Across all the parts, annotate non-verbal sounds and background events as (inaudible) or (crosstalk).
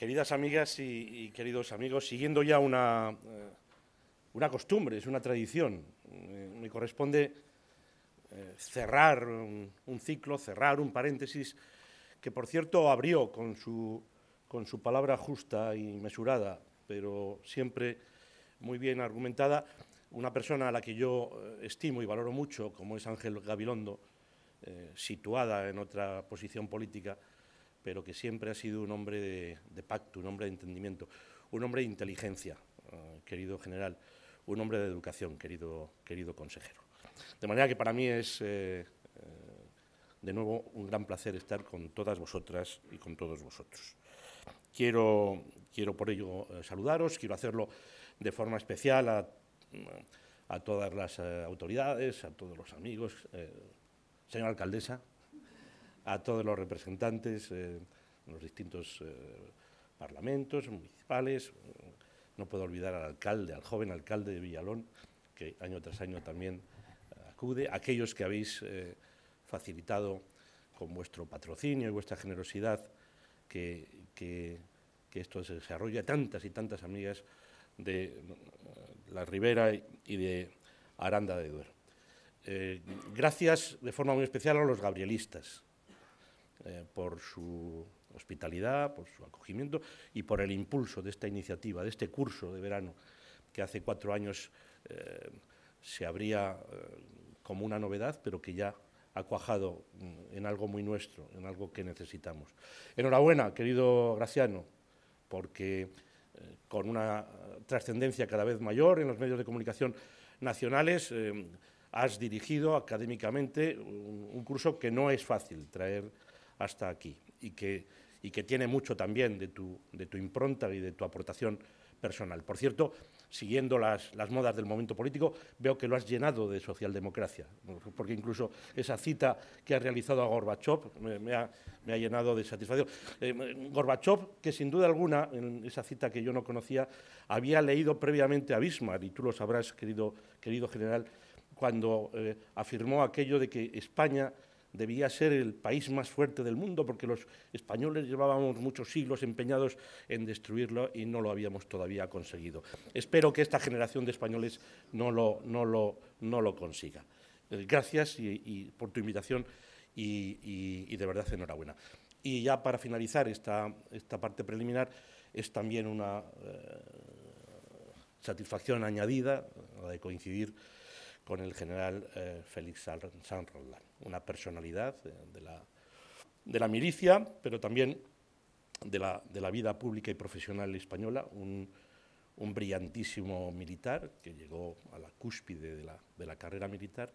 Queridas amigas y, queridos amigos, siguiendo ya una, eh, una costumbre, es una tradición, eh, me corresponde eh, cerrar un, ciclo, cerrar un paréntesis que, por cierto, abrió con su, palabra justa y mesurada, pero siempre muy bien argumentada, una persona a la que yo estimo y valoro mucho, como es Ángel Gabilondo, situada en otra posición política, pero que siempre ha sido un hombre de, pacto, un hombre de entendimiento, un hombre de inteligencia, eh, querido general, un hombre de educación, querido, querido consejero. De manera que para mí es, eh, eh, de nuevo, un gran placer estar con todas vosotras y con todos vosotros. Quiero, quiero por ello saludaros, quiero hacerlo de forma especial a, todas las autoridades, a todos los amigos. señora alcaldesa, a todos los representantes de eh, los distintos eh, parlamentos municipales. No puedo olvidar al alcalde, al joven alcalde de Villalón, que año tras año también eh, acude. Aquellos que habéis facilitado con vuestro patrocinio y vuestra generosidad que, esto se a Tantas y tantas amigas de la Ribera y de Aranda de Duero. gracias de forma muy especial a los gabrielistas, eh, por su hospitalidad, por su acogimiento y por el impulso de esta iniciativa, de este curso de verano, que hace cuatro años eh, se abría eh, como una novedad, pero que ya ha cuajado mm, en algo muy nuestro, en algo que necesitamos. Enhorabuena, querido Graciano, porque con una trascendencia cada vez mayor en los medios de comunicación nacionales, has dirigido académicamente un curso que no es fácil traer hasta aquí y que, y que tiene mucho también de tu, de tu impronta y de tu aportación personal. Por cierto, siguiendo las, las, modas del momento político, veo que lo has llenado de socialdemocracia, porque incluso esa cita que ha realizado a Gorbachev me, ha, llenado de satisfacción. Eh, Gorbachov, que sin duda alguna, en esa cita que yo no conocía, había leído previamente a Bismarck, y tú lo sabrás, querido, querido general, cuando eh, afirmó aquello de que España debía ser el país más fuerte del mundo porque los españoles llevábamos muchos siglos empeñados en destruirlo y no lo habíamos todavía conseguido. Espero que esta generación de españoles no lo, no lo, consiga. Eh, gracias y, por tu invitación y, de verdad enhorabuena. Y ya para finalizar esta, parte preliminar, es también una eh, satisfacción añadida, la de coincidir con el general eh, Félix San Roldán, una personalidad eh, de, la, milicia, pero también de la, vida pública y profesional española, un, brillantísimo militar que llegó a la cúspide de la, carrera militar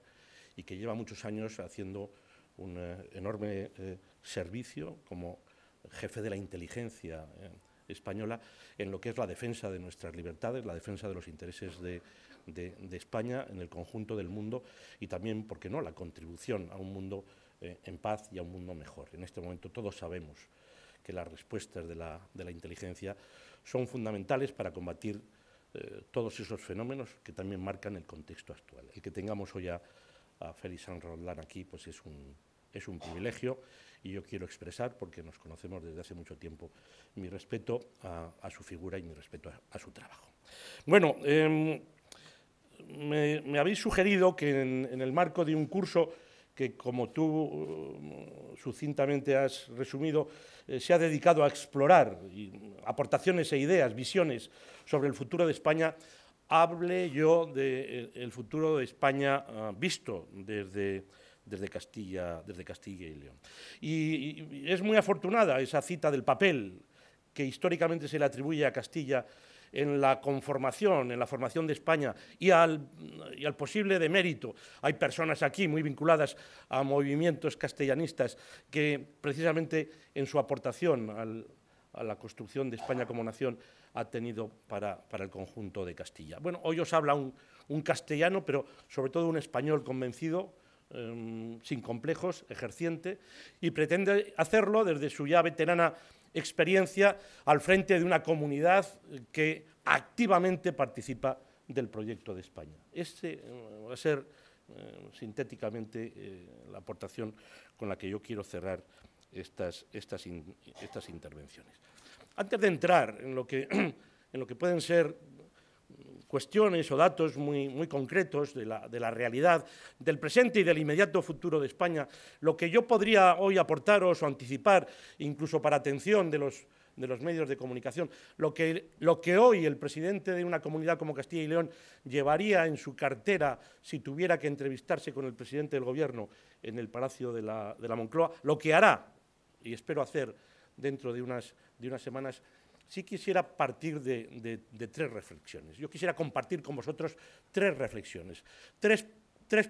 y que lleva muchos años haciendo un eh, enorme servicio como jefe de la inteligencia española en lo que es la defensa de nuestras libertades, la defensa de los intereses de, de, España en el conjunto del mundo y también, ¿por qué no?, la contribución a un mundo eh, en paz y a un mundo mejor. En este momento todos sabemos que las respuestas de la, de la inteligencia son fundamentales para combatir eh, todos esos fenómenos que también marcan el contexto actual. El que tengamos hoy a, Félix San aquí pues es un, es un privilegio y yo quiero expresar, porque nos conocemos desde hace mucho tiempo, mi respeto a, su figura y mi respeto a, su trabajo. Bueno, em, me, habéis sugerido que en, el marco de un curso que, como tú eh, sucintamente has resumido, eh, se ha dedicado a explorar aportaciones e ideas, visiones sobre el futuro de España, hable yo del eh, futuro de España ah, visto desde, Castilla, desde Castilla y León. y, es muy afortunada esa cita del papel que históricamente se le atribuye a Castilla en la conformación, en la formación de España y al, y al posible demérito. Hay personas aquí muy vinculadas a movimientos castellanistas que precisamente en su aportación a la construcción de España como nación ha tenido para, el conjunto de Castilla. Bueno, hoy os habla un, castellano, pero sobre todo un español convencido, em, sin complejos, ejerciente, y pretende hacerlo desde su ya veterana experiencia al frente de una comunidad que activamente participa del proyecto de España. Este eh, va a ser eh, sintéticamente eh, la aportación con la que yo quiero cerrar estas, estas, estas intervenciones. Antes de entrar en lo que, (clears throat) en lo que pueden ser cuestiones o datos muy, concretos de la, realidad del presente y del inmediato futuro de España. Lo que yo podría hoy aportaros o anticipar, incluso para atención de los, medios de comunicación, lo que, lo que hoy el presidente de una comunidad como Castilla y León llevaría en su cartera si tuviera que entrevistarse con el presidente del Gobierno en el Palacio de la, Moncloa, lo que hará, y espero hacer dentro de de unas semanas, sí quisiera partir de, tres reflexiones. Yo quisiera compartir con vosotros tres reflexiones, tres,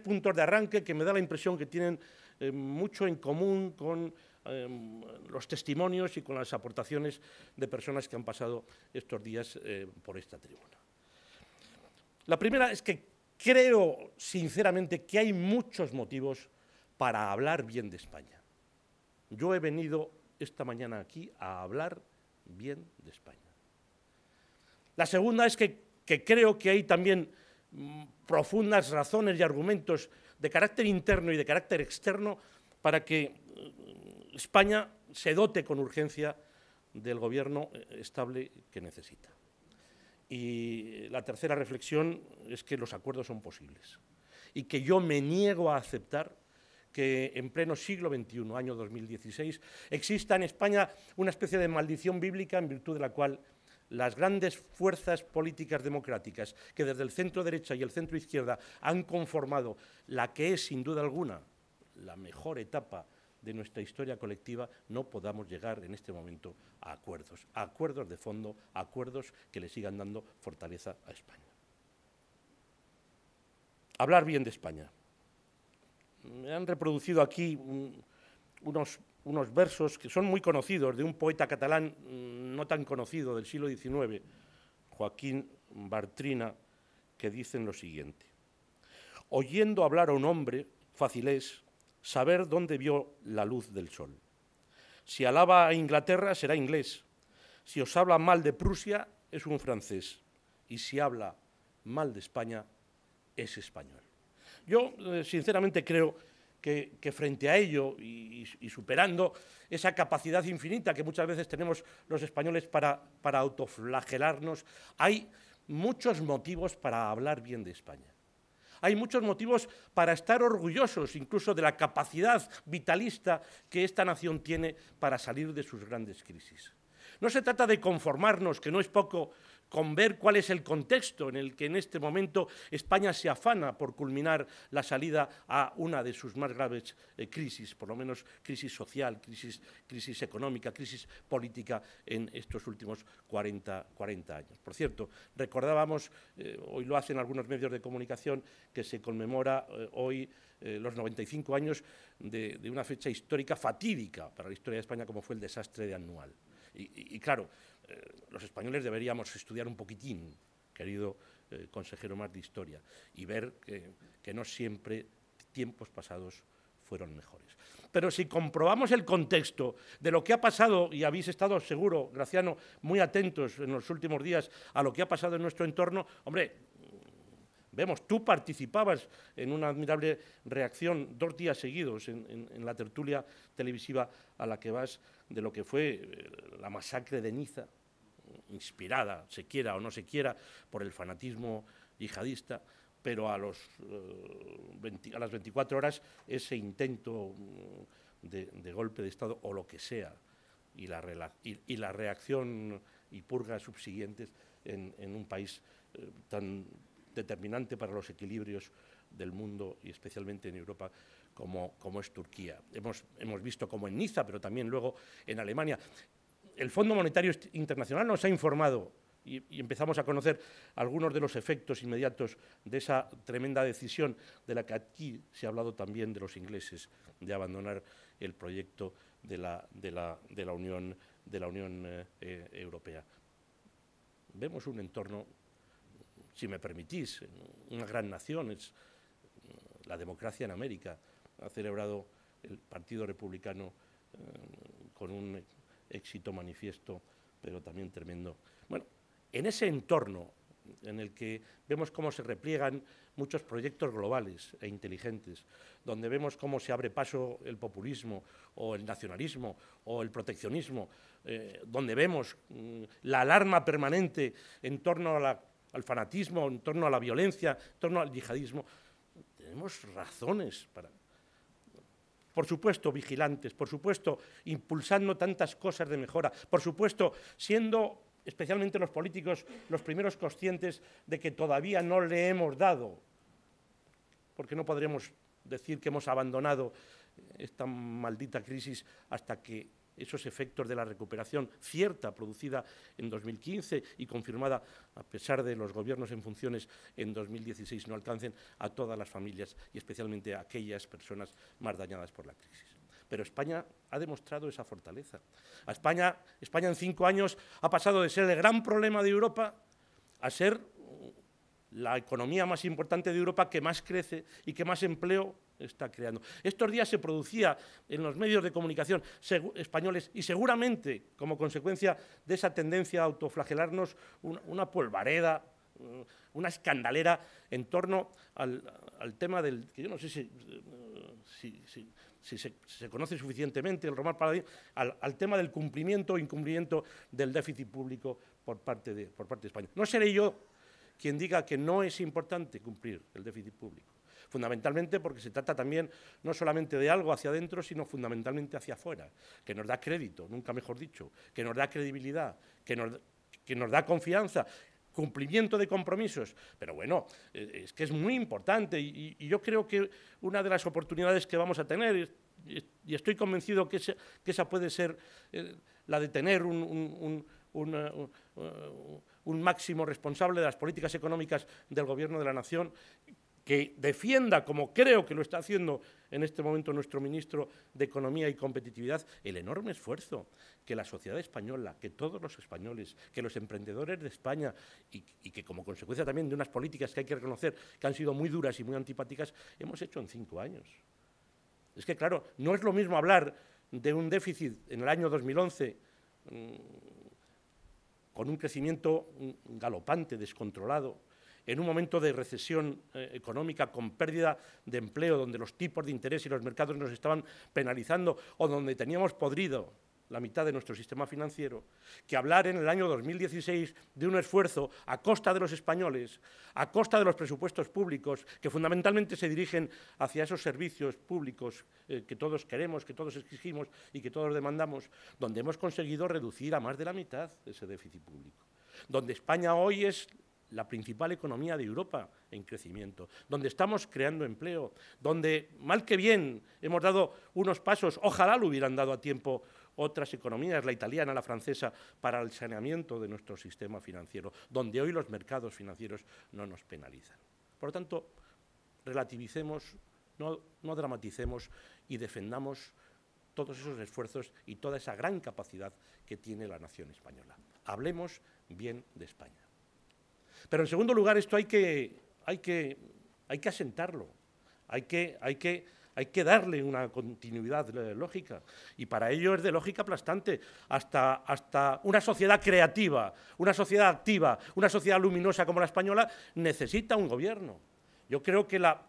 puntos de arranque que me da la impresión que tienen eh, mucho en común con eh, los testimonios y con las aportaciones de personas que han pasado estos días eh, por esta tribuna. La primera es que creo sinceramente que hay muchos motivos para hablar bien de España. Yo he venido esta mañana aquí a hablar bien de España. La segunda es que, creo que hay también mm, profundas razones y argumentos de carácter interno y de carácter externo para que mm, España se dote con urgencia del gobierno eh, estable que necesita. Y la tercera reflexión es que los acuerdos son posibles y que yo me niego a aceptar que en pleno siglo XXI, año 2016, exista en España una especie de maldición bíblica en virtud de la cual las grandes fuerzas políticas democráticas que desde el centro derecha y el centro izquierda han conformado la que es sin duda alguna la mejor etapa de nuestra historia colectiva, no podamos llegar en este momento a acuerdos, acuerdos de fondo, acuerdos que le sigan dando fortaleza a España. Hablar bien de España me han reproducido aquí unos versos que son muy conocidos de un poeta catalán mm, no tan conocido del siglo XIX, Joaquín Bartrina, que dicen lo siguiente. Oyendo hablar a un hombre, fácil es saber dónde vio la luz del sol. Si alaba a Inglaterra, será inglés. Si os habla mal de Prusia, es un francés. Y si habla mal de España, es español. Yo, eh, sinceramente, creo que, frente a ello y, superando esa capacidad infinita que muchas veces tenemos los españoles para, para autoflagelarnos, hay muchos motivos para hablar bien de España. Hay muchos motivos para estar orgullosos incluso de la capacidad vitalista que esta nación tiene para salir de sus grandes crisis. No se trata de conformarnos, que no es poco, con ver cuál es el contexto en el que en este momento España se afana por culminar la salida a una de sus más graves eh, crisis, por lo menos crisis social, crisis, crisis económica, crisis política en estos últimos 40, 40 años. Por cierto, recordábamos, eh, hoy lo hacen algunos medios de comunicación, que se conmemora eh, hoy los 95 años de, una fecha histórica fatídica para la historia de España como fue el desastre de Anual. y claro, eh, los españoles deberíamos estudiar un poquitín, querido eh, consejero más de historia, y ver que, no siempre tiempos pasados fueron mejores. Pero si comprobamos el contexto de lo que ha pasado, y habéis estado seguro, Graciano, muy atentos en los últimos días a lo que ha pasado en nuestro entorno, hombre, vemos, tú participabas en una admirable reacción dos días seguidos en la tertulia televisiva a la que vas de lo que fue eh, la masacre de Niza, inspirada, se quiera o no se quiera, por el fanatismo yihadista, pero a, los, eh, a las 24 horas ese intento mm, de, golpe de Estado o lo que sea y la, la reacción y purgas subsiguientes en, un país eh, tan determinante para los equilibrios del mundo y especialmente en Europa como, como es Turquía. Hemos, hemos, visto como en Niza, pero también luego en Alemania el Fondo Monetario Internacional nos ha informado y, empezamos a conocer algunos de los efectos inmediatos de esa tremenda decisión de la que aquí se ha hablado también de los ingleses, de abandonar el proyecto de la, Unión, de la Unión eh, eh, Europea. Vemos un entorno, si me permitís, una gran nación, es la democracia en América. Ha celebrado el Partido Republicano eh, con un éxito manifiesto, pero también tremendo. Bueno, en ese entorno en el que vemos cómo se repliegan muchos proyectos globales e inteligentes, donde vemos cómo se abre paso el populismo o el nacionalismo o el proteccionismo, eh, donde vemos mm, la alarma permanente en torno al fanatismo, en torno a la violencia, en torno al yihadismo, tenemos razones para por supuesto vigilantes, por supuesto impulsando tantas cosas de mejora, por supuesto siendo especialmente los políticos los primeros conscientes de que todavía no le hemos dado, porque no podremos decir que hemos abandonado esta maldita crisis hasta que esos efectos de la recuperación cierta producida en 2015 y confirmada, a pesar de los gobiernos en funciones en 2016, no alcancen a todas las familias y especialmente a aquellas personas más dañadas por la crisis. Pero España ha demostrado esa fortaleza. España en cinco años ha pasado de ser el gran problema de Europa a ser la economía más importante de Europa que más crece y que más empleo está creando. Estos días se producía en los medios de comunicación españoles y seguramente como consecuencia de esa tendencia a autoflagelarnos una, polvareda, mm, una escandalera en torno al, tema del, que yo no sé si, eh, se, conoce suficientemente el Román Paladín, al, tema del cumplimiento o incumplimiento del déficit público por parte, de, por parte de España. No seré yo quien diga que no es importante cumplir el déficit público fundamentalmente porque se trata también no solamente de algo hacia adentro, sino fundamentalmente hacia afuera, que nos da crédito, nunca mejor dicho, que nos da credibilidad, que nos, que nos da confianza, cumplimiento de compromisos. Pero bueno, e, es que es muy importante y, yo creo que una de las oportunidades que vamos a tener, y estoy convencido que, esa, que esa puede ser eh, la de tener eh, eh, un, máximo responsable de las políticas económicas del Gobierno de la Nación, que defienda, como creo que lo está haciendo en este momento nuestro ministro de Economía y Competitividad, el enorme esfuerzo que la sociedad española, que todos los españoles, que los emprendedores de España y, que como consecuencia también de unas políticas que hay que reconocer que han sido muy duras y muy antipáticas, hemos hecho en cinco años. Es que, claro, no es lo mismo hablar de un déficit en el año 2011 mm, con un crecimiento mm, galopante, descontrolado, en un momento de recesión eh, económica con pérdida de empleo, donde los tipos de interés y los mercados nos estaban penalizando o donde teníamos podrido la mitad de nuestro sistema financiero, que hablar en el año 2016 de un esfuerzo a costa de los españoles, a costa de los presupuestos públicos, que fundamentalmente se dirigen hacia esos servicios públicos eh, que todos queremos, que todos exigimos y que todos demandamos, donde hemos conseguido reducir a más de la mitad ese déficit público. Donde España hoy es la principal economía de Europa en crecimiento, donde estamos creando empleo, donde mal que bien hemos dado unos pasos, ojalá lo hubieran dado a tiempo otras economías, la italiana, la francesa, para el saneamiento de nuestro sistema financiero, donde hoy los mercados financieros no nos penalizan. Por lo tanto, relativicemos, no, no dramaticemos y defendamos todos esos esfuerzos y toda esa gran capacidad que tiene la nación española. Hablemos bien de España. Pero en segundo lugar, esto hay que, asentarlo, hay que, darle una continuidad eh, lógica. Y para ello es de lógica aplastante. Hasta, hasta una sociedad creativa, una sociedad activa, una sociedad luminosa como la española necesita un gobierno. Yo creo que la,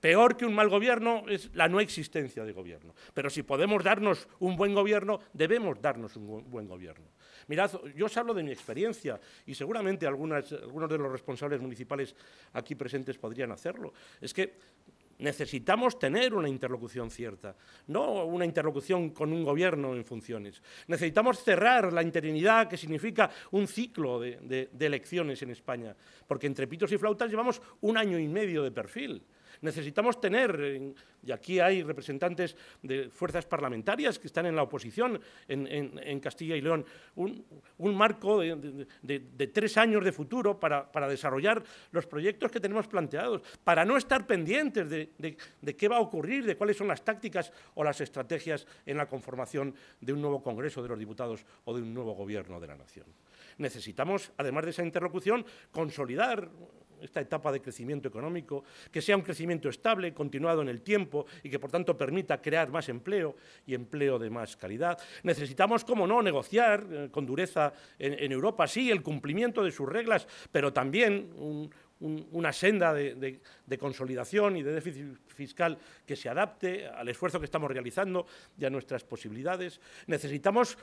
peor que un mal gobierno es la no existencia de gobierno. Pero si podemos darnos un buen gobierno, debemos darnos un buen gobierno. Mirad, yo os hablo de mi experiencia y seguramente algunos de los responsables municipales aquí presentes podrían hacerlo. Es que Necesitamos tener una interlocución cierta, no una interlocución con un gobierno en funciones. Necesitamos cerrar la interinidad que significa un ciclo de elecciones en España, porque entre pitos y flautas llevamos un año y medio de perfil necesitamos tener, y aquí hay representantes de fuerzas parlamentarias que están en la oposición en, Castilla y León, un, marco de, tres años de futuro para, desarrollar los proyectos que tenemos planteados, para no estar pendientes de qué va a ocurrir, de cuáles son las tácticas o las estrategias en la conformación de un nuevo Congreso de los Diputados o de un nuevo Gobierno de la Nación. Necesitamos, además de esa interlocución, consolidar esta etapa de crecimiento económico, que sea un crecimiento estable, continuado en el tiempo y que por tanto permita crear más empleo y empleo de más calidad. Necesitamos, como no, negociar eh, con dureza en, Europa, sí, el cumplimiento de sus reglas, pero también una senda de, de consolidación y de déficit fiscal que se adapte al esfuerzo que estamos realizando y a nuestras posibilidades. Necesitamos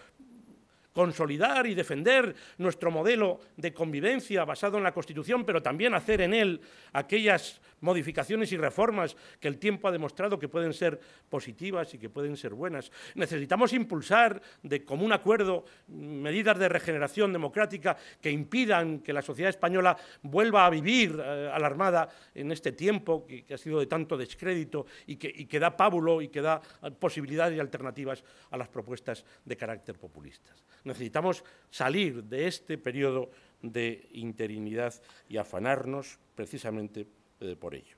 consolidar y defender nuestro modelo de convivencia basado en la Constitución, pero también hacer en él aquellas modificaciones y reformas que el tiempo ha demostrado que pueden ser positivas y que pueden ser buenas. Necesitamos impulsar de común acuerdo medidas de regeneración democrática que impidan que la sociedad española vuelva a vivir eh, alarmada en este tiempo que, ha sido de tanto descrédito y que, y da pábulo y que da eh, posibilidades y alternativas a las propuestas de carácter populistas. Necesitamos salir de este periodo de interinidad y afanarnos precisamente eh, por ello.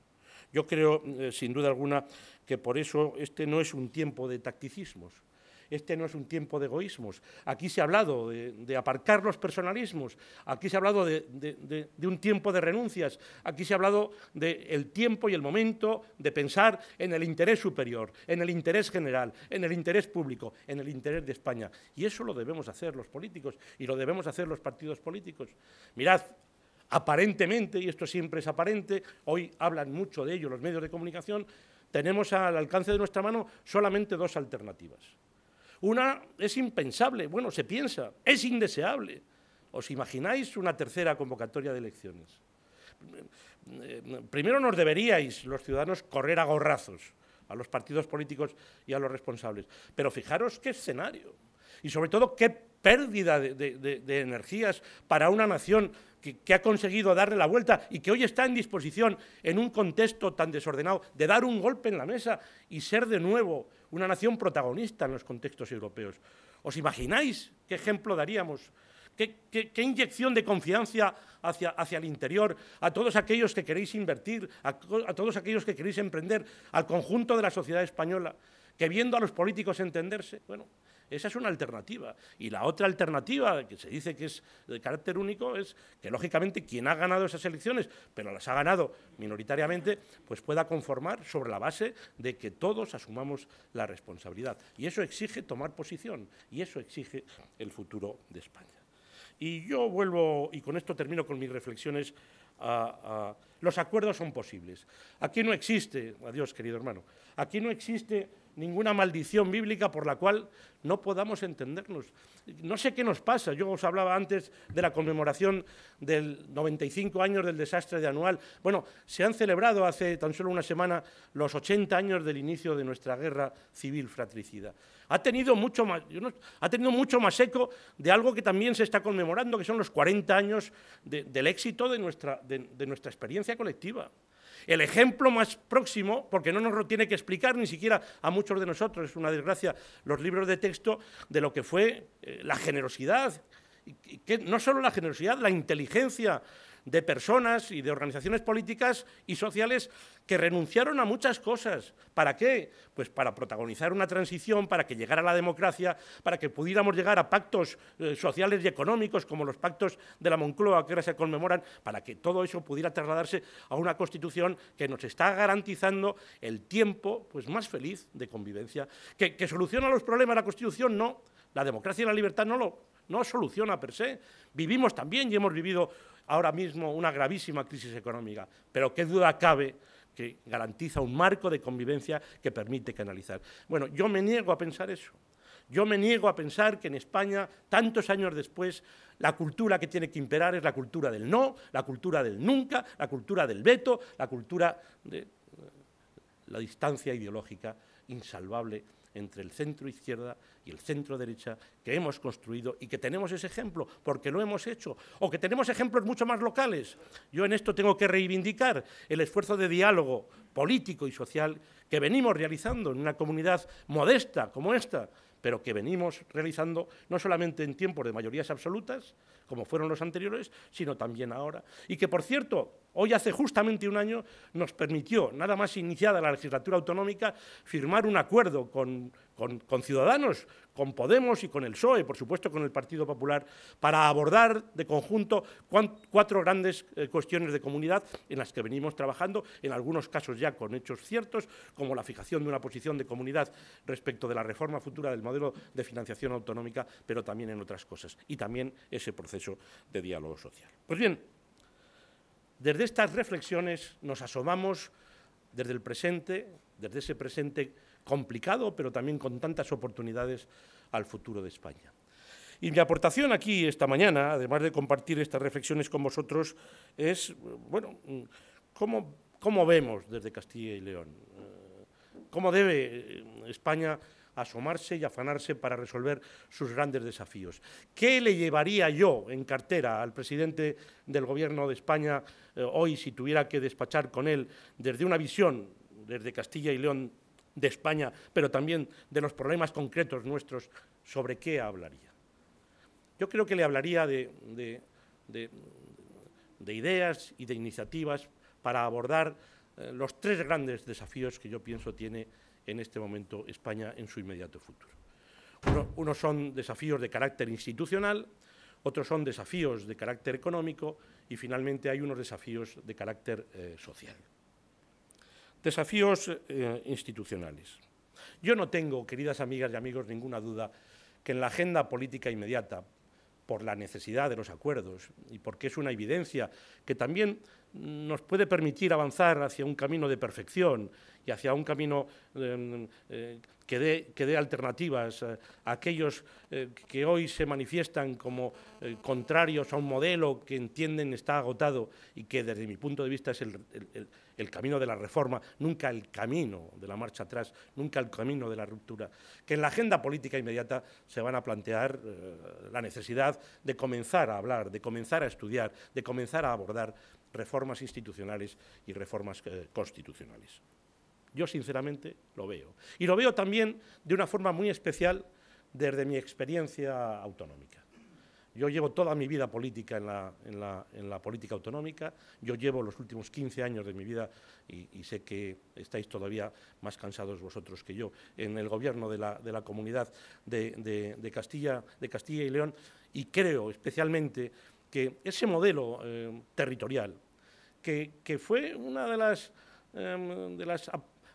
Yo creo, eh, sin duda alguna, que por eso este no es un tiempo de tacticismos, este no es un tiempo de egoísmos. Aquí se ha hablado de, aparcar los personalismos, aquí se ha hablado de, de, un tiempo de renuncias, aquí se ha hablado del tiempo y el momento de pensar en el interés superior, en el interés general, en el interés público, en el interés de España. Y eso lo debemos hacer los políticos y lo debemos hacer los partidos políticos. Mirad, aparentemente, y esto siempre es aparente, hoy hablan mucho de ello los medios de comunicación, tenemos al alcance de nuestra mano solamente dos alternativas. Una es impensable, bueno, se piensa, es indeseable. ¿Os imagináis una tercera convocatoria de elecciones? Primero nos deberíais, los ciudadanos, correr a gorrazos a los partidos políticos y a los responsables. Pero fijaros qué escenario y sobre todo qué pérdida de, de energías para una nación que, ha conseguido darle la vuelta y que hoy está en disposición, en un contexto tan desordenado, de dar un golpe en la mesa y ser de nuevo una nación protagonista en los contextos europeos. ¿Os imagináis qué ejemplo daríamos? ¿Qué, inyección de confianza hacia, hacia, el interior, a todos aquellos que queréis invertir, a, a todos aquellos que queréis emprender, al conjunto de la sociedad española, que viendo a los políticos entenderse, bueno, esa es una alternativa. Y la otra alternativa, que se dice que es de carácter único, es que, lógicamente, quien ha ganado esas elecciones, pero las ha ganado minoritariamente, pues pueda conformar sobre la base de que todos asumamos la responsabilidad. Y eso exige tomar posición, y eso exige el futuro de España. Y yo vuelvo, y con esto termino con mis reflexiones, los acuerdos son posibles. Aquí no existe, adiós querido hermano, aquí no existe ninguna maldición bíblica por la cual no podamos entendernos. No sé qué nos pasa. Yo os hablaba antes de la conmemoración del 95 años del desastre de Anual. Bueno, se han celebrado hace tan solo una semana los 80 años del inicio de nuestra guerra civil fratricida. Ha tenido mucho más, ha tenido mucho más eco de algo que también se está conmemorando, que son los 40 años del éxito de nuestra experiencia colectiva. El ejemplo más próximo, porque no nos lo tiene que explicar ni siquiera a muchos de nosotros, es una desgracia los libros de texto de lo que fue eh, la generosidad, y no solo la generosidad, la inteligencia, de personas y de organizaciones políticas y sociales que renunciaron a muchas cosas. ¿Para qué? Pues para protagonizar una transición, para que llegara la democracia, para que pudiéramos llegar a pactos eh, sociales y económicos, como los pactos de la Moncloa, que ahora se conmemoran, para que todo eso pudiera trasladarse a una Constitución que nos está garantizando el tiempo pues, más feliz de convivencia. ¿Que, soluciona los problemas la Constitución? No. La democracia y la libertad no lo no soluciona per se. Vivimos también y hemos vivido ahora mismo una gravísima crisis económica, pero qué duda cabe que garantiza un marco de convivencia que permite canalizar. Bueno, yo me niego a pensar eso. Yo me niego a pensar que en España, tantos años después, la cultura que tiene que imperar es la cultura del no, la cultura del nunca, la cultura del veto, la cultura de eh, la distancia ideológica insalvable entre el centro izquierda y el centro derecha que hemos construido y que tenemos ese ejemplo porque lo hemos hecho o que tenemos ejemplos mucho más locales. Yo en esto tengo que reivindicar el esfuerzo de diálogo político y social que venimos realizando en una comunidad modesta como esta, pero que venimos realizando no solamente en tiempos de mayorías absolutas, como fueron los anteriores, sino también ahora. Y que, por cierto, hoy hace justamente un año nos permitió, nada más iniciada la legislatura autonómica, firmar un acuerdo con con, Ciudadanos, con Podemos y con el PSOE, por supuesto con el Partido Popular, para abordar de conjunto cuatro grandes eh, cuestiones de comunidad en las que venimos trabajando, en algunos casos ya con hechos ciertos, como la fijación de una posición de comunidad respecto de la reforma futura del modelo de financiación autonómica, pero también en otras cosas, y también ese proceso de diálogo social. Pues bien, desde estas reflexiones nos asomamos desde el presente, desde ese presente complicado, pero también con tantas oportunidades al futuro de España. Y mi aportación aquí esta mañana, además de compartir estas reflexiones con vosotros, es, bueno, cómo, cómo vemos desde Castilla y León, eh, cómo debe eh, España asomarse y afanarse para resolver sus grandes desafíos. ¿Qué le llevaría yo en cartera al presidente del Gobierno de España eh, hoy si tuviera que despachar con él desde una visión, desde Castilla y León, de España, pero también de los problemas concretos nuestros, ¿sobre qué hablaría? Yo creo que le hablaría de, ideas y de iniciativas para abordar eh, los tres grandes desafíos que yo pienso tiene en este momento España en su inmediato futuro. Uno, unos son desafíos de carácter institucional, otros son desafíos de carácter económico y finalmente hay unos desafíos de carácter eh, social. Desafíos eh, institucionales. Yo no tengo, queridas amigas y amigos, ninguna duda que en la agenda política inmediata, por la necesidad de los acuerdos y porque es una evidencia que también nos puede permitir avanzar hacia un camino de perfección y hacia un camino em, eh, que dé, alternativas a, aquellos eh, que hoy se manifiestan como eh, contrarios a un modelo que entienden está agotado y que desde mi punto de vista es el, camino de la reforma, nunca el camino de la marcha atrás, nunca el camino de la ruptura. Que en la agenda política inmediata se van a plantear eh, la necesidad de comenzar a hablar, de comenzar a estudiar, de comenzar a abordar reformas institucionales y reformas constitucionales. Yo sinceramente lo veo. Y lo veo también de una forma muy especial desde mi experiencia autonómica. Yo llevo toda mi vida política en la, en la, política autonómica, yo llevo los últimos 15 años de mi vida, y, sé que estáis todavía más cansados vosotros que yo, en el gobierno de la, comunidad de, Castilla, de Castilla y León, y creo especialmente que ese modelo eh, territorial, que, fue una de las, em, de las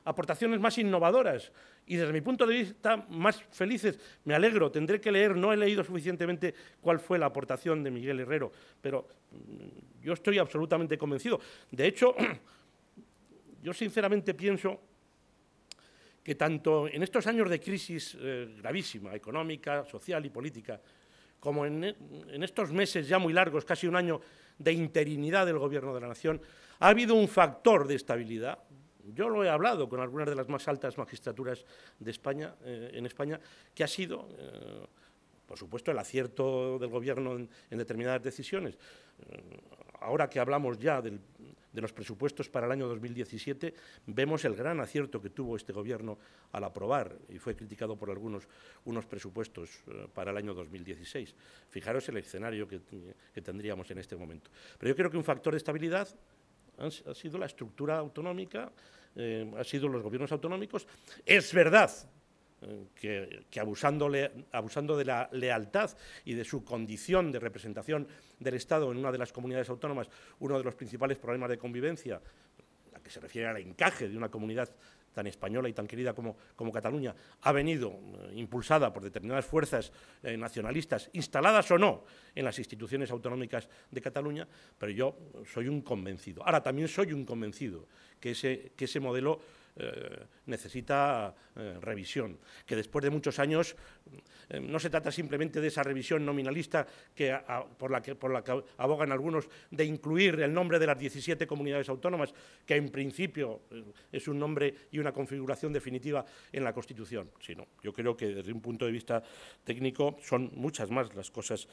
aportaciones más innovadoras y desde mi punto de vista más felices. Me alegro, tendré que leer, no he leído suficientemente cuál fue la aportación de Miguel Herrero, pero mm, yo estoy absolutamente convencido. De hecho, (clears throat) yo sinceramente pienso que tanto en estos años de crisis eh, gravísima, económica, social y política, como en, estos meses ya muy largos, casi un año de interinidad del Gobierno de la Nación, ha habido un factor de estabilidad yo lo he hablado con algunas de las más altas magistraturas de España, eh, en España, que ha sido, eh, por supuesto, el acierto del Gobierno en, determinadas decisiones. Eh, ahora que hablamos ya de los presupuestos para el año 2017, vemos el gran acierto que tuvo este Gobierno al aprobar, y fue criticado por algunos, unos presupuestos para el año 2016. Fijaros el escenario que, que tendríamos en este momento. Pero yo creo que un factor de estabilidad ha sido la estructura autonómica eh, ha sido los gobiernos autonómicos. Es verdad eh, que, abusando de la lealtad y de su condición de representación del Estado en una de las comunidades autónomas, uno de los principales problemas de convivencia, a que se refiere al encaje de una comunidad tan española y tan querida como, Cataluña, ha venido eh, impulsada por determinadas fuerzas eh, nacionalistas, instaladas o no en las instituciones autonómicas de Cataluña, pero yo soy un convencido. Ahora, también soy un convencido que ese modelo eh, necesita eh, revisión, que después de muchos años eh, no se trata simplemente de esa revisión nominalista que, por, la que, por la que abogan algunos de incluir el nombre de las 17 comunidades autónomas, que en principio es un nombre y una configuración definitiva en la Constitución, sino yo creo que desde un punto de vista técnico son muchas más las cosas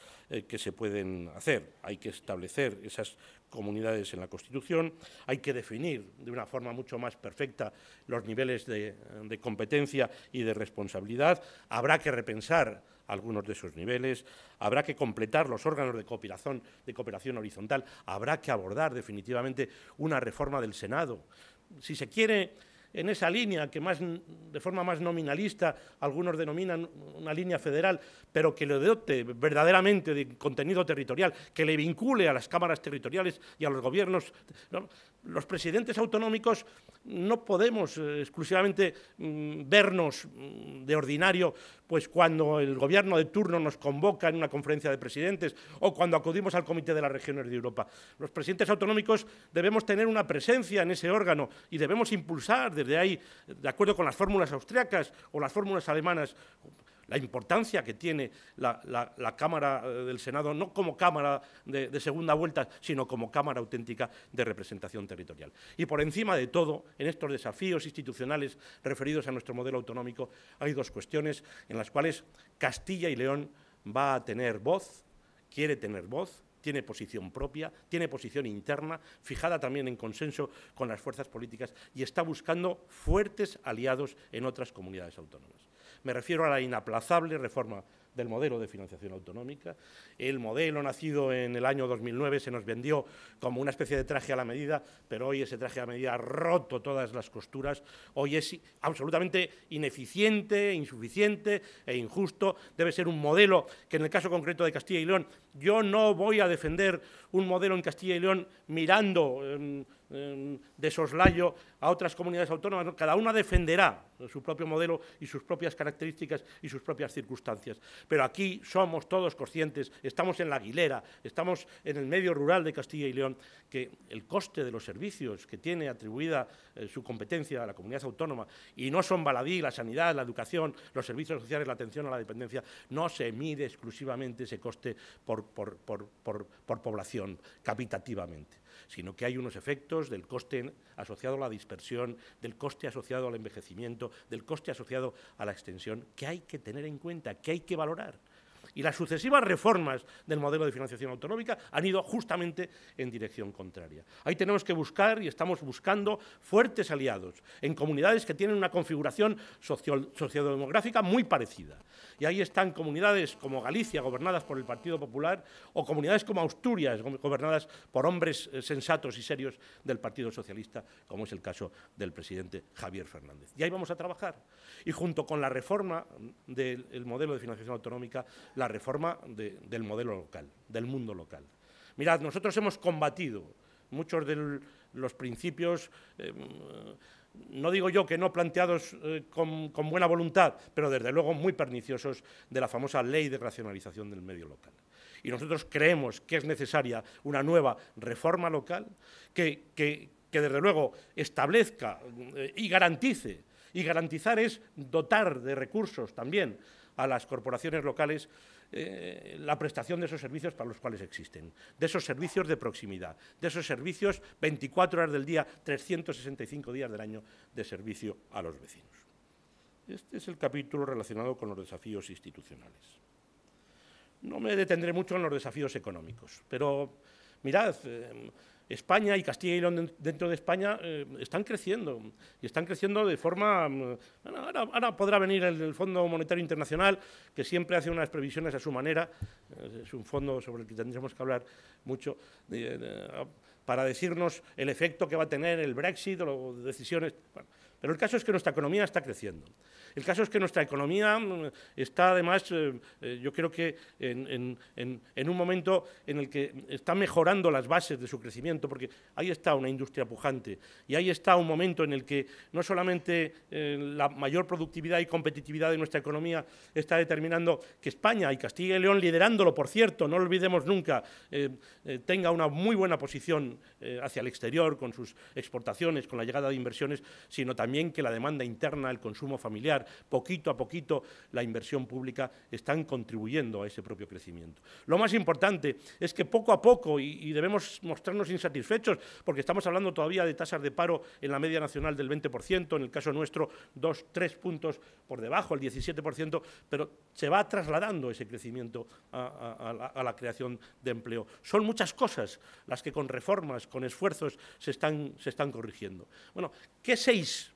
que se pueden hacer. Hay que establecer esas comunidades en la Constitución, hay que definir de una forma mucho más perfecta los niveles de, competencia y de responsabilidad, habrá que repensar algunos de esos niveles, habrá que completar los órganos de cooperación, horizontal, habrá que abordar definitivamente una reforma del Senado. Si se quiere, en esa línea que más, de forma más nominalista algunos denominan una línea federal, pero que le dote verdaderamente de contenido territorial, que le vincule a las cámaras territoriales y a los gobiernos, los presidentes autonómicos no podemos eh, exclusivamente mm, vernos mm, de ordinario pues cuando el gobierno de turno nos convoca en una conferencia de presidentes o cuando acudimos al Comité de las Regiones de Europa. Los presidentes autonómicos debemos tener una presencia en ese órgano y debemos impulsar desde ahí, de acuerdo con las fórmulas austriacas o las fórmulas alemanas, la importancia que tiene la, Cámara eh, del Senado, no como Cámara de, de segunda vuelta, sino como Cámara auténtica de representación territorial. Y por encima de todo, en estos desafíos institucionales referidos a nuestro modelo autonómico, hay dos cuestiones en las cuales Castilla y León va a tener voz, quiere tener voz, tiene posición propia, tiene posición interna, fijada también en consenso con las fuerzas políticas y está buscando fuertes aliados en otras comunidades autónomas. Me refiero a la inaplazable reforma del modelo de financiación autonómica. El modelo nacido en el año 2009 se nos vendió como una especie de traje a la medida, pero hoy ese traje a la medida ha roto todas las costuras, hoy es absolutamente ineficiente, insuficiente e injusto. Debe ser un modelo que en el caso concreto de Castilla y León, yo no voy a defender un modelo en Castilla y León mirando... Em, Em, de soslayo a otras comunidades autónomas. Cada una defenderá su propio modelo y sus propias características y sus propias circunstancias. Pero aquí somos todos conscientes, estamos en la Aguilera, estamos en el medio rural de Castilla y León, que el coste de los servicios que tiene atribuida eh, su competencia a la comunidad autónoma, y no son baladí la sanidad, la educación, los servicios sociales, la atención a la dependencia, no se mide exclusivamente ese coste por población, capitativamente sino que hay unos efectos del coste asociado a la dispersión, del coste asociado al envejecimiento, del coste asociado a la extensión, que hay que tener en cuenta, que hay que valorar y las sucesivas reformas del modelo de financiación autonómica han ido justamente en dirección contraria. Ahí tenemos que buscar y estamos buscando fuertes aliados en comunidades que tienen una configuración sociodemográfica muy parecida. Y ahí están comunidades como Galicia, gobernadas por el Partido Popular, o comunidades como Asturias, gobernadas por hombres eh, sensatos y serios del Partido Socialista, como es el caso del presidente Javier Fernández. Y ahí vamos a trabajar. Y junto con la reforma del modelo de financiación autonómica, la la reforma del modelo local, del mundo local. Mirad, nosotros hemos combatido muchos de los principios, eh, no digo yo que no planteados eh, con, buena voluntad, pero desde luego muy perniciosos de la famosa ley de racionalización del medio local. Y nosotros creemos que es necesaria una nueva reforma local que, que, desde luego establezca eh, y garantice. Y garantizar es dotar de recursos también a las corporaciones locales eh, la prestación de esos servicios para los cuales existen, de esos servicios de proximidad, de esos servicios 24 horas del día, 365 días del año de servicio a los vecinos. Este es el capítulo relacionado con los desafíos institucionales. No me detendré mucho en los desafíos económicos, pero mirad, eh, España y Castilla y León dentro de España eh, están creciendo y están creciendo de forma... Mm, ahora, podrá venir el, Fondo Monetario Internacional, que siempre hace unas previsiones a su manera, eh, es un fondo sobre el que tendremos que hablar mucho. Eh, para decirnos el efecto que va a tener el Brexit o decisiones. pero el caso es que nuestra economía está creciendo. El caso es que nuestra economía mm, está, además, eh, eh, yo creo que en, un momento en el que está mejorando las bases de su crecimiento, porque ahí está una industria pujante y ahí está un momento en el que no solamente eh, la mayor productividad y competitividad de nuestra economía está determinando que España y Castilla y León, liderándolo, por cierto, no lo olvidemos nunca, tenga una muy buena posición eh, hacia el exterior, con sus exportaciones, con la llegada de inversiones, sino también que la demanda interna, el consumo familiar, poquito a poquito la inversión pública están contribuyendo a ese propio crecimiento. Lo más importante es que poco a poco, y, debemos mostrarnos insatisfechos, porque estamos hablando todavía de tasas de paro en la media nacional del 20%, en el caso nuestro dos, tres puntos por debajo, el 17%, pero se va trasladando ese crecimiento a, la, a la creación de empleo. Son muchas cosas las que con reformas con esfuerzos, se están, se están corrigiendo. Bueno, ¿qué seis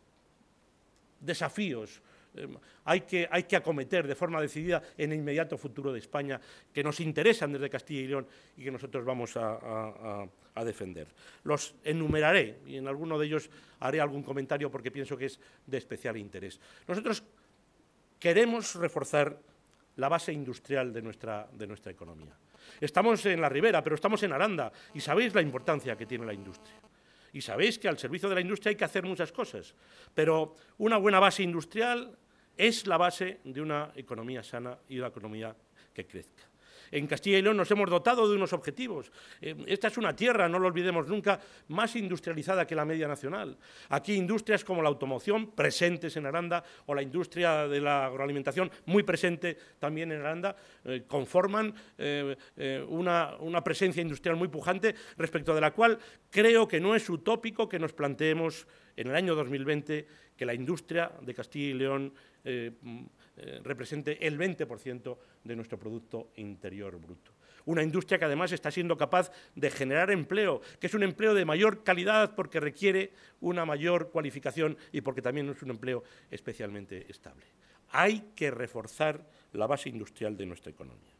desafíos eh, hay, que, hay que acometer de forma decidida en el inmediato futuro de España que nos interesan desde Castilla y León y que nosotros vamos a, a defender. Los enumeraré y en alguno de ellos haré algún comentario porque pienso que es de especial interés. Nosotros queremos reforzar la base industrial de nuestra, de nuestra economía. Estamos en la Ribera, pero estamos en Aranda y sabéis la importancia que tiene la industria. Y sabéis que al servicio de la industria hay que hacer muchas cosas, pero una buena base industrial es la base de una economía sana y una economía que crezca. En Castilla y León nos hemos dotado de unos objetivos. Eh, esta es una tierra, no lo olvidemos nunca, más industrializada que la media nacional. Aquí industrias como la automoción, presentes en Aranda, o la industria de la agroalimentación, muy presente también en Aranda, eh, conforman eh, una, presencia industrial muy pujante, respecto de la cual creo que no es utópico que nos planteemos en el año 2020 que la industria de Castilla y León eh, represente el 20% de nuestro Producto Interior Bruto. Una industria que además está siendo capaz de generar empleo, que es un empleo de mayor calidad porque requiere una mayor cualificación y porque también es un empleo especialmente estable. Hay que reforzar la base industrial de nuestra economía.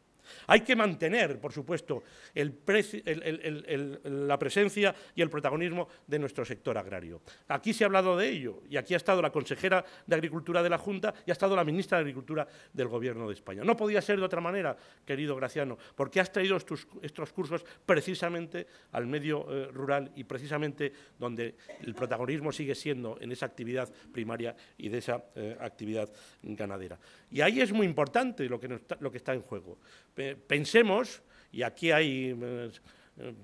Hay que mantener, por supuesto, la presencia y el protagonismo de nuestro sector agrario. Aquí se ha hablado de ello y aquí ha estado la consejera de Agricultura de la Junta y ha estado la ministra de Agricultura del Gobierno de España. No podía ser de otra manera, querido Graciano, porque has traído estos, cursos precisamente al medio eh, rural y precisamente donde el protagonismo sigue siendo en esa actividad primaria y de esa eh, actividad ganadera. Y ahí es muy importante lo que está en juego Pensemos, y aquí hay eh,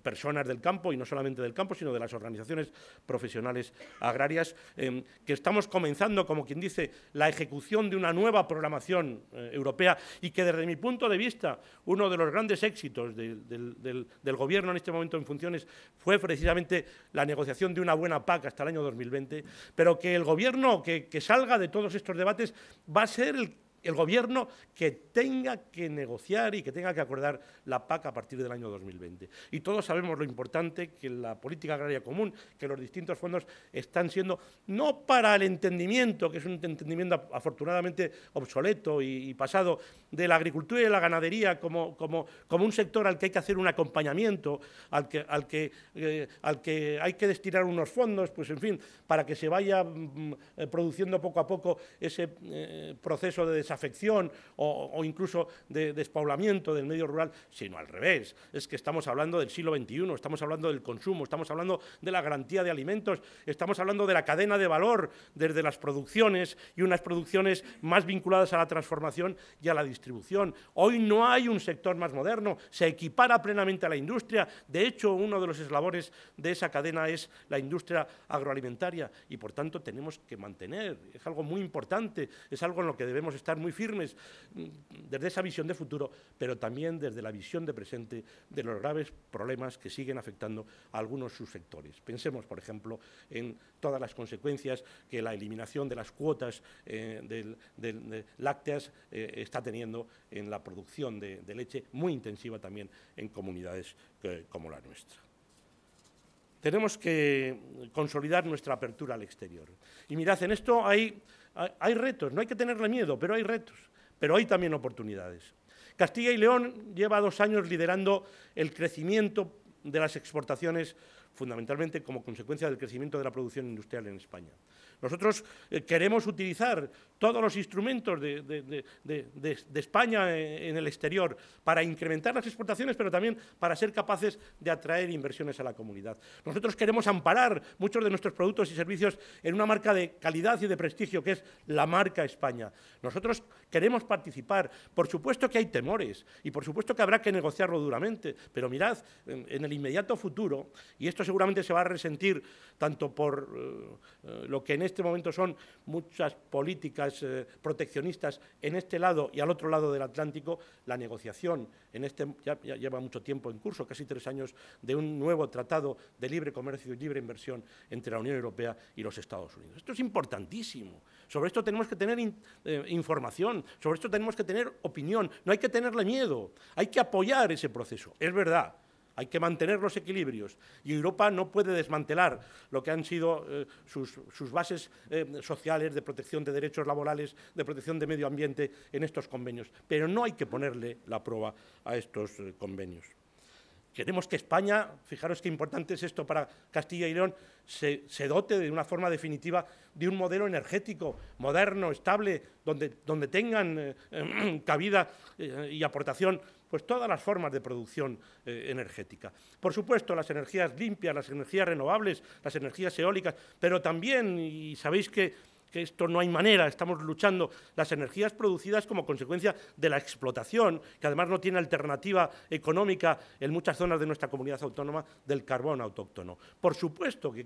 personas del campo, y no solamente del campo, sino de las organizaciones profesionales agrarias, em, que estamos comenzando, como quien dice, la ejecución de una nueva programación eh, europea y que desde mi punto de vista uno de los grandes éxitos del, Gobierno en este momento en funciones fue precisamente la negociación de una buena PAC hasta el año 2020, pero que el Gobierno que, que salga de todos estos debates va a ser el el gobierno que tenga que negociar y que tenga que acordar la PAC a partir del año 2020. Y todos sabemos lo importante que la política agraria común, que los distintos fondos están siendo, no para el entendimiento, que es un entendimiento afortunadamente obsoleto y, pasado, de la agricultura y de la ganadería como, como, como, un sector al que hay que hacer un acompañamiento, al que, al, que, eh, al que hay que destinar unos fondos, pues en fin, para que se vaya mm, eh, produciendo poco a poco ese eh, proceso de desarrollo afección o, incluso de despoblamiento del medio rural, sino al revés. Es que estamos hablando del siglo XXI, estamos hablando del consumo, estamos hablando de la garantía de alimentos, estamos hablando de la cadena de valor desde las producciones y unas producciones más vinculadas a la transformación y a la distribución. Hoy no hay un sector más moderno, se equipara plenamente a la industria. De hecho, uno de los eslabones de esa cadena es la industria agroalimentaria y, por tanto, tenemos que mantener. Es algo muy importante, es algo en lo que debemos estar muy muy firmes mm, desde esa visión de futuro, pero también desde la visión de presente de los graves problemas que siguen afectando a algunos sus sectores. Pensemos, por ejemplo, en todas las consecuencias que la eliminación de las cuotas eh, de lácteas eh, está teniendo en la producción de, leche, muy intensiva también en comunidades eh, como la nuestra. Tenemos que consolidar nuestra apertura al exterior. Y mirad, en esto hay hay retos, no hay que tenerle miedo, pero hay retos, pero hay también oportunidades. Castilla y León lleva dos años liderando el crecimiento de las exportaciones, fundamentalmente como consecuencia del crecimiento de la producción industrial en España. Nosotros eh, queremos utilizar todos los instrumentos de, España eh, en el exterior para incrementar las exportaciones, pero también para ser capaces de atraer inversiones a la comunidad. Nosotros queremos amparar muchos de nuestros productos y servicios en una marca de calidad y de prestigio, que es la marca España. Nosotros queremos participar. Por supuesto que hay temores y por supuesto que habrá que negociarlo duramente, pero mirad, en, el inmediato futuro, y esto seguramente se va a resentir tanto por eh, lo que en este momento son muchas políticas eh, proteccionistas en este lado y al otro lado del Atlántico, la negociación en este, ya, lleva mucho tiempo en curso, casi tres años, de un nuevo tratado de libre comercio y libre inversión entre la Unión Europea y los Estados Unidos. Esto es importantísimo. Sobre esto tenemos que tener eh, información, sobre esto tenemos que tener opinión, no hay que tenerle miedo, hay que apoyar ese proceso. Es verdad hay que mantener los equilibrios y Europa no puede desmantelar lo que han sido eh, sus, bases eh, sociales de protección de derechos laborales, de protección de medio ambiente en estos convenios. Pero no hay que ponerle la prueba a estos eh, convenios. Queremos que España, fijaros qué importante es esto para Castilla y León, se, dote de una forma definitiva de un modelo energético moderno, estable, donde, tengan (clears throat) cabida y aportación pues todas las formas de producción eh, energética. Por supuesto, las energías limpias, las energías renovables, las energías eólicas, pero también, y sabéis que, que esto no hay manera, estamos luchando, las energías producidas como consecuencia de la explotación, que además no tiene alternativa económica en muchas zonas de nuestra comunidad autónoma del carbón autóctono. Por supuesto que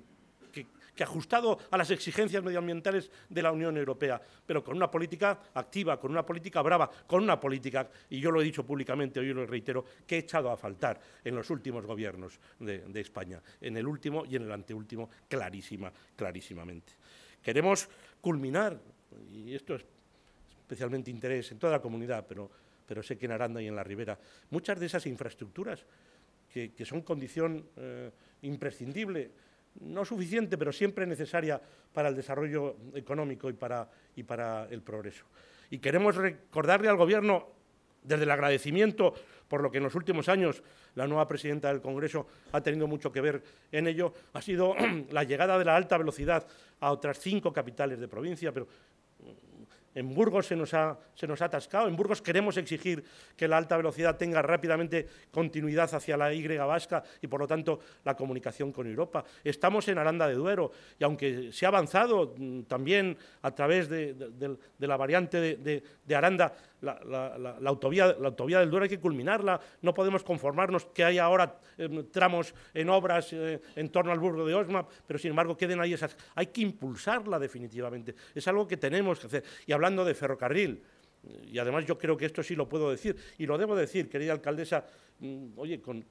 que ajustado a las exigencias medioambientales de la Unión Europea, pero con una política activa, con una política brava, con una política, y yo lo he dicho públicamente, hoy lo reitero, que he echado a faltar en los últimos gobiernos de, España, en el último y en el anteúltimo, clarísima, clarísimamente. Queremos culminar, y esto es especialmente interés en toda la comunidad, pero, sé que en Aranda y en la Ribera, muchas de esas infraestructuras que, son condición eh, imprescindible no suficiente, pero siempre necesaria para el desarrollo económico y para, y para el progreso. Y queremos recordarle al Gobierno, desde el agradecimiento por lo que en los últimos años la nueva presidenta del Congreso ha tenido mucho que ver en ello, ha sido (clears throat) la llegada de la alta velocidad a otras cinco capitales de provincia, pero en Burgos se nos, ha, atascado, en Burgos queremos exigir que la alta velocidad tenga rápidamente continuidad hacia la Y vasca y, por lo tanto, la comunicación con Europa. Estamos en Aranda de Duero y, aunque se ha avanzado mm, también a través de la variante de Aranda, la, autovía, del Duero hay que culminarla, no podemos conformarnos que hay ahora em, tramos en obras eh, en torno al burgo de Osma, pero sin embargo queden ahí esas, hay que impulsarla definitivamente, es algo que tenemos que hacer. Y hablando de ferrocarril, y además yo creo que esto sí lo puedo decir, y lo debo decir, querida alcaldesa, mm, oye, con,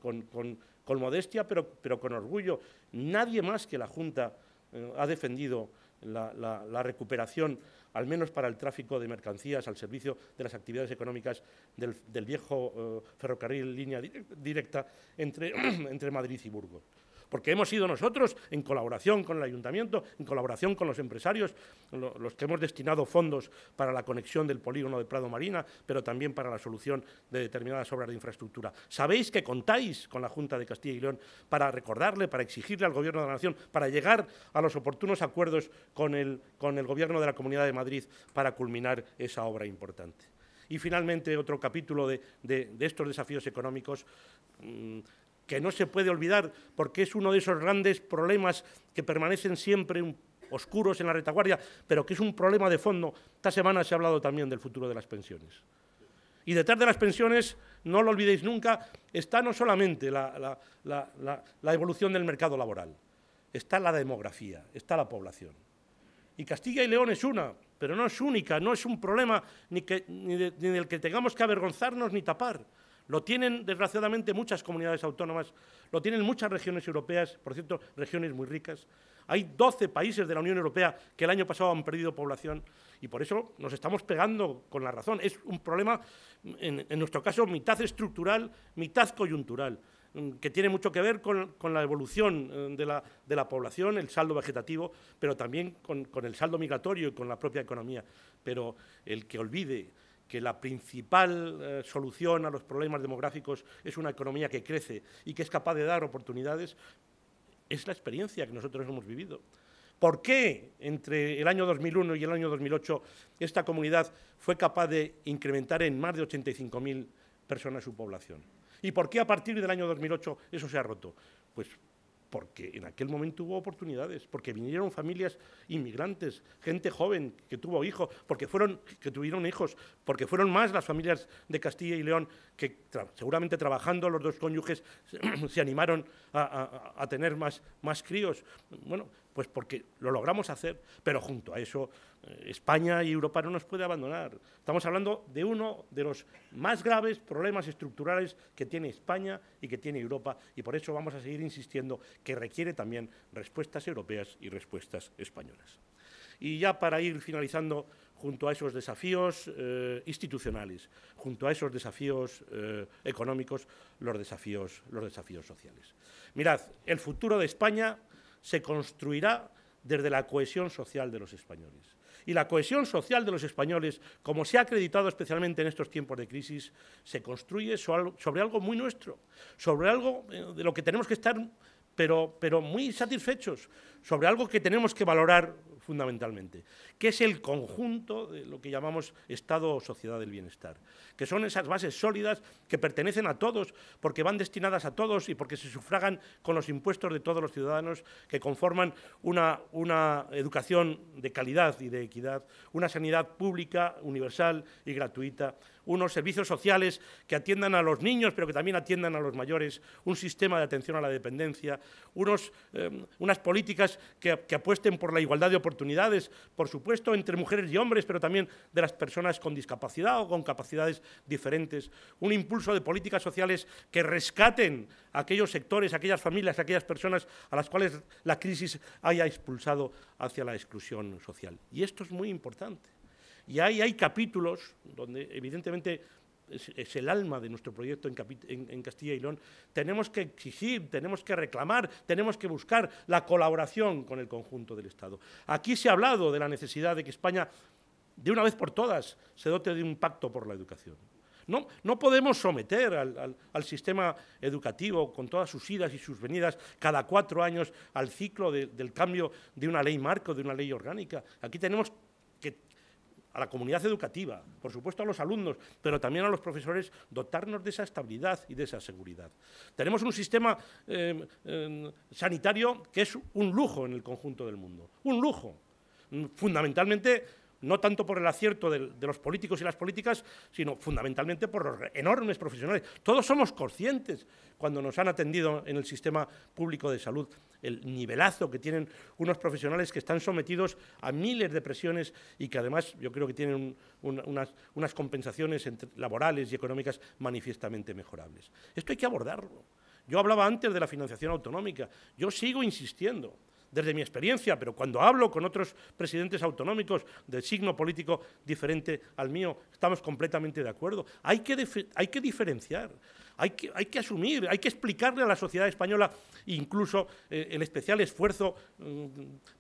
modestia, pero, con orgullo, nadie más que la Junta eh, ha defendido la recuperación al menos para el tráfico de mercancías al servicio de las actividades económicas del, viejo eh, ferrocarril línea directa entre, (clears throat) entre Madrid y Burgos porque hemos sido nosotros, en colaboración con el ayuntamiento, en colaboración con los empresarios, los que hemos destinado fondos para la conexión del polígono de Prado Marina, pero también para la solución de determinadas obras de infraestructura. Sabéis que contáis con la Junta de Castilla y León para recordarle, para exigirle al Gobierno de la Nación, para llegar a los oportunos acuerdos con el, con el Gobierno de la Comunidad de Madrid para culminar esa obra importante. Y finalmente, otro capítulo de, estos desafíos económicos mm, que no se puede olvidar porque es uno de esos grandes problemas que permanecen siempre oscuros en la retaguardia, pero que es un problema de fondo. Esta semana se ha hablado también del futuro de las pensiones. Y detrás de las pensiones, no lo olvidéis nunca, está no solamente la, evolución del mercado laboral, está la demografía, está la población. Y Castilla y León es una, pero no es única, no es un problema ni del que tengamos que avergonzarnos ni tapar. Lo tienen, desgraciadamente, muchas comunidades autónomas, lo tienen muchas regiones europeas, por cierto, regiones muy ricas. Hay 12 países de la Unión Europea que el año pasado han perdido población y por eso nos estamos pegando con la razón. Es un problema, en, nuestro caso, mitad estructural, mitad coyuntural mm, que tiene mucho que ver con, la evolución mm, de la, población, el saldo vegetativo, pero también con, con el saldo migratorio y con la propia economía. Pero el que olvide que la principal eh, solución a los problemas demográficos es una economía que crece y que es capaz de dar oportunidades, es la experiencia que nosotros hemos vivido. ¿Por qué entre el año 2001 y el año 2008 esta comunidad fue capaz de incrementar en más de 85.000 personas su población? ¿Y por qué a partir del año 2008 eso se ha roto? Pues porque en aquel momento hubo oportunidades, porque vinieron familias inmigrantes, gente joven que tuvo hijos, porque fueron, que tuvieron hijos, porque fueron más las familias de Castilla y León que seguramente trabajando los dos cónyuges (clears throat) se, animaron a, tener más, más críos. Bueno, pues porque lo logramos hacer, pero junto a eso eh, España y Europa no nos puede abandonar. Estamos hablando de uno de los más graves problemas estructurales que tiene España y que tiene Europa y por eso vamos a seguir insistiendo que requiere también respuestas europeas y respuestas españolas. Y ya para ir finalizando, junto a esos desafíos eh, institucionales, junto a esos desafíos eh, económicos, los desafíos, los desafíos sociales. Mirad, el futuro de España se construirá desde la cohesión social de los españoles. Y la cohesión social de los españoles, como se ha acreditado especialmente en estos tiempos de crisis, se construye sobre algo muy nuestro, sobre algo eh, de lo que tenemos que estar, pero, pero muy satisfechos, sobre algo que tenemos que valorar fundamentalmente, que es el conjunto de lo que llamamos Estado o sociedad del bienestar, que son esas bases sólidas que pertenecen a todos, porque van destinadas a todos y porque se sufragan con los impuestos de todos los ciudadanos que conforman una, una educación de calidad y de equidad, una sanidad pública, universal y gratuita, unos servicios sociales que atiendan a los niños, pero que también atiendan a los mayores, un sistema de atención a la dependencia, em, unas políticas que, que apuesten por la igualdad de oportunidades, por supuesto, entre mujeres y hombres, pero también de las personas con discapacidad o con capacidades diferentes, un impulso de políticas sociales que rescaten a aquellos sectores, aquellas familias, aquellas personas a las cuales la crisis haya expulsado hacia la exclusión social. Y esto es muy importante. Y ahí hay capítulos donde evidentemente es, el alma de nuestro proyecto en, Castilla y León. Tenemos que exigir, tenemos que reclamar, tenemos que buscar la colaboración con el conjunto del Estado. Aquí se ha hablado de la necesidad de que España, de una vez por todas, se dote de un pacto por la educación. No, no podemos someter al, sistema educativo, con todas sus idas y sus venidas, cada cuatro años al ciclo del cambio de una ley marco, de una ley orgánica. Aquí tenemos que a la comunidad educativa, por supuesto a los alumnos, pero también a los profesores, dotarnos de esa estabilidad y de esa seguridad. Tenemos un sistema em, em, sanitario que es un lujo en el conjunto del mundo, un lujo. Fundamentalmente no tanto por el acierto de, los políticos y las políticas, sino fundamentalmente por los enormes profesionales. Todos somos conscientes cuando nos han atendido en el sistema público de salud, el nivelazo que tienen unos profesionales que están sometidos a miles de presiones y que además yo creo que tienen unas, compensaciones laborales y económicas manifiestamente mejorables. Esto hay que abordarlo. Yo hablaba antes de la financiación autonómica, yo sigo insistiendo desde mi experiencia, pero cuando hablo con otros presidentes autonómicos del signo político diferente al mío, estamos completamente de acuerdo. Hay que, diferenciar, hay que, asumir, hay que explicarle a la sociedad española, incluso eh, el especial esfuerzo mm,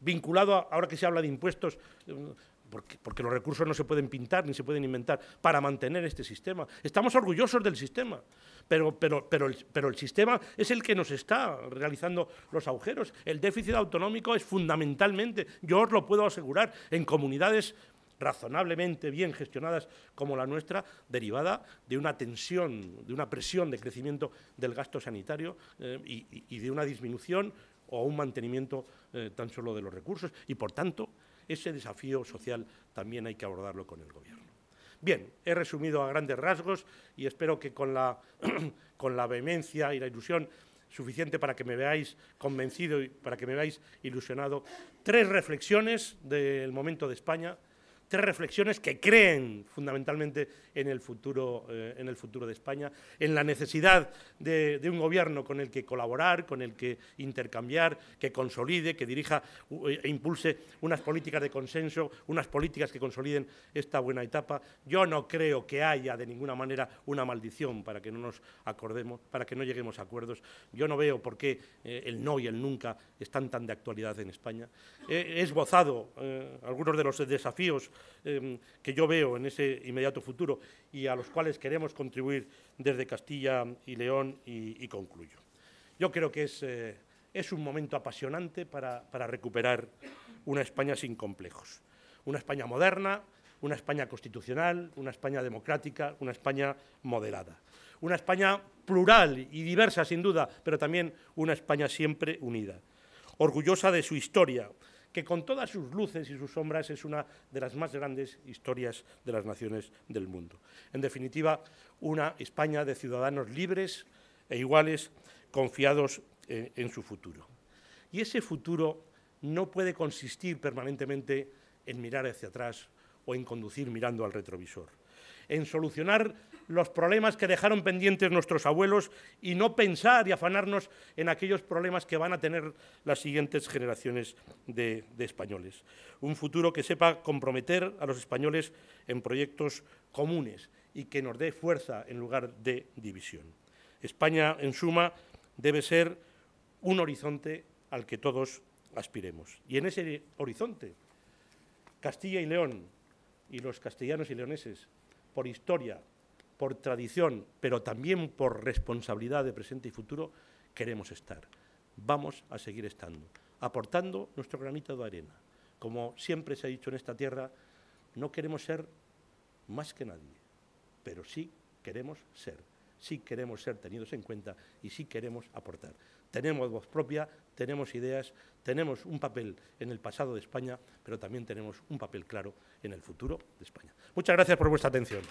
vinculado ahora que se habla de impuestos, mm, porque, los recursos no se pueden pintar ni se pueden inventar, para mantener este sistema. Estamos orgullosos del sistema, pero, el, sistema es el que nos está realizando los agujeros. El déficit autonómico es fundamentalmente, yo os lo puedo asegurar, en comunidades razonablemente bien gestionadas como la nuestra, derivada de una tensión, de una presión de crecimiento del gasto sanitario eh, y, de una disminución o un mantenimiento eh, tan solo de los recursos. Y, por tanto, ese desafío social también hay que abordarlo con el Gobierno. Bien, he resumido a grandes rasgos y espero que (clears throat) con la, vehemencia y la ilusión suficiente para que me veáis convencido y para que me veáis ilusionado, tres reflexiones del momento de España tres reflexiones que creen fundamentalmente en el futuro, eh, en el futuro de España, en la necesidad de, un gobierno con el que colaborar, con el que intercambiar, que consolide, que dirija eh, e impulse unas políticas de consenso, unas políticas que consoliden esta buena etapa. Yo no creo que haya de ninguna manera una maldición para que no nos acordemos, para que no lleguemos a acuerdos. Yo no veo por qué eh, el no y el nunca están tan de actualidad en España. He esbozado eh, algunos de los desafíos em, que yo veo en ese inmediato futuro y a los cuales queremos contribuir desde Castilla y León y, concluyo. Yo creo que es, eh, un momento apasionante para recuperar una España sin complejos, una España moderna, una España constitucional, una España democrática, una España moderada. Una España plural y diversa, sin duda, pero también una España siempre unida orgullosa de su historia, que con todas sus luces y sus sombras es una de las más grandes historias de las naciones del mundo. En definitiva, una España de ciudadanos libres e iguales, confiados eh, en, su futuro. Y ese futuro no puede consistir permanentemente en mirar hacia atrás o en conducir mirando al retrovisor, en solucionar los problemas que dejaron pendientes nuestros abuelos y no pensar y afanarnos en aquellos problemas que van a tener las siguientes generaciones de, españoles. Un futuro que sepa comprometer a los españoles en proyectos comunes y que nos dé fuerza en lugar de división. España, en suma, debe ser un horizonte al que todos aspiremos. Y en ese horizonte, Castilla y León y los castellanos y leoneses, por historia, por tradición, pero también por responsabilidad de presente y futuro, queremos estar. Vamos a seguir estando, aportando nuestro granito de arena. Como siempre se ha dicho en esta tierra, no queremos ser más que nadie, pero sí queremos ser, sí queremos ser tenidos en cuenta y sí queremos aportar. Tenemos voz propia, tenemos ideas, tenemos un papel en el pasado de España, pero también tenemos un papel claro en el futuro de España. Muchas gracias por vuestra atención.